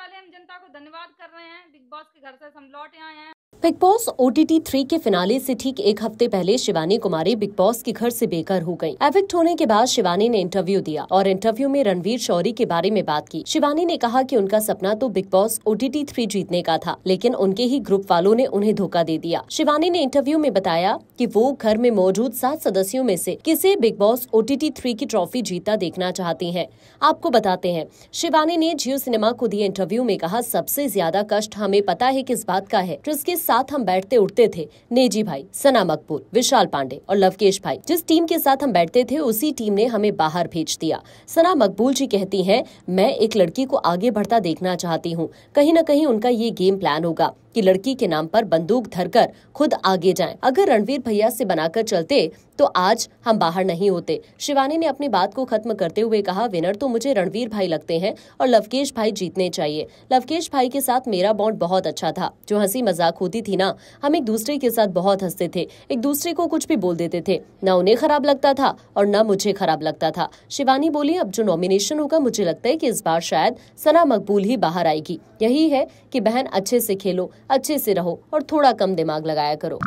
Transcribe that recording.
पहले हम जनता को धन्यवाद कर रहे हैं बिग बॉस के घर से हम लौटे आए हैं बिग बॉस टी थ्री के फिनाले से ठीक एक हफ्ते पहले शिवानी कुमारी बिग बॉस के घर से बेकार हो गईं। एविक्ट होने के बाद शिवानी ने इंटरव्यू दिया और इंटरव्यू में रणवीर शौरी के बारे में बात की शिवानी ने कहा कि उनका सपना तो बिग बॉस टी थ्री जीतने का था लेकिन उनके ही ग्रुप वालों ने उन्हें धोखा दे दिया शिवानी ने इंटरव्यू में बताया की वो घर में मौजूद सात सदस्यों में ऐसी किसे बिग बॉस ओ टी की ट्रॉफी जीता देखना चाहती है आपको बताते हैं शिवानी ने जियो सिनेमा को दिए इंटरव्यू में कहा सबसे ज्यादा कष्ट हमें पता है किस बात का है जिसके साथ हम बैठते उठते थे नेजी भाई सना मकबूल विशाल पांडे और लवकेश भाई जिस टीम के साथ हम बैठते थे उसी टीम ने हमें बाहर भेज दिया सना मकबूल जी कहती हैं मैं एक लड़की को आगे बढ़ता देखना चाहती हूँ कहीं न कहीं उनका ये गेम प्लान होगा कि लड़की के नाम पर बंदूक धरकर खुद आगे जाएं। अगर रणवीर भैया से बनाकर चलते तो आज हम बाहर नहीं होते शिवानी ने अपनी बात को खत्म करते हुए कहा विनर तो मुझे रणवीर भाई लगते हैं और लवकेश भाई जीतने चाहिए लवकेश भाई के साथ मेरा बॉन्ड बहुत अच्छा था जो हंसी मजाक होती थी ना हम एक दूसरे के साथ बहुत हंसते थे एक दूसरे को कुछ भी बोल देते थे न उन्हें खराब लगता था और न मुझे खराब लगता था शिवानी बोली अब जो नॉमिनेशन होगा मुझे लगता है की इस बार शायद सना मकबूल ही बाहर आएगी यही है की बहन अच्छे से खेलो अच्छे से रहो और थोड़ा कम दिमाग लगाया करो